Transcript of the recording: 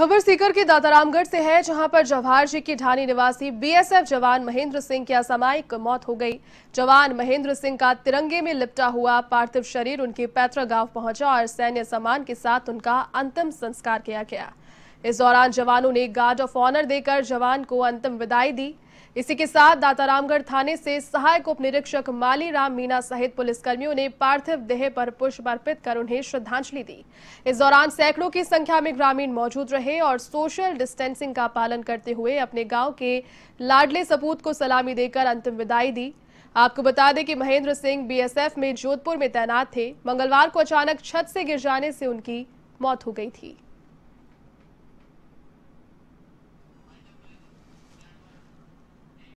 खबर सीकर के दातारामगढ़ से है जहां पर जवाहर जी की ढानी निवासी बीएसएफ जवान महेंद्र सिंह की असामायिक मौत हो गई जवान महेंद्र सिंह का तिरंगे में लिपटा हुआ पार्थिव शरीर उनके पैतृक गांव पहुंचा और सैन्य सम्मान के साथ उनका अंतिम संस्कार किया गया इस दौरान जवानों ने गार्ड ऑफ ऑनर देकर जवान को अंतिम विदाई दी इसी के साथ दातारामगढ़ थाने से सहायक उप निरीक्षक माली राम मीना सहित पुलिसकर्मियों ने पार्थिव देह पर पुष्प अर्पित कर उन्हें श्रद्धांजलि दी इस दौरान सैकड़ों की संख्या में ग्रामीण मौजूद रहे और सोशल डिस्टेंसिंग का पालन करते हुए अपने गांव के लाडले सपूत को सलामी देकर अंतिम विदाई दी आपको बता दें कि महेंद्र सिंह बीएसएफ में जोधपुर में तैनात थे मंगलवार को अचानक छत से गिर जाने से उनकी मौत हो गई थी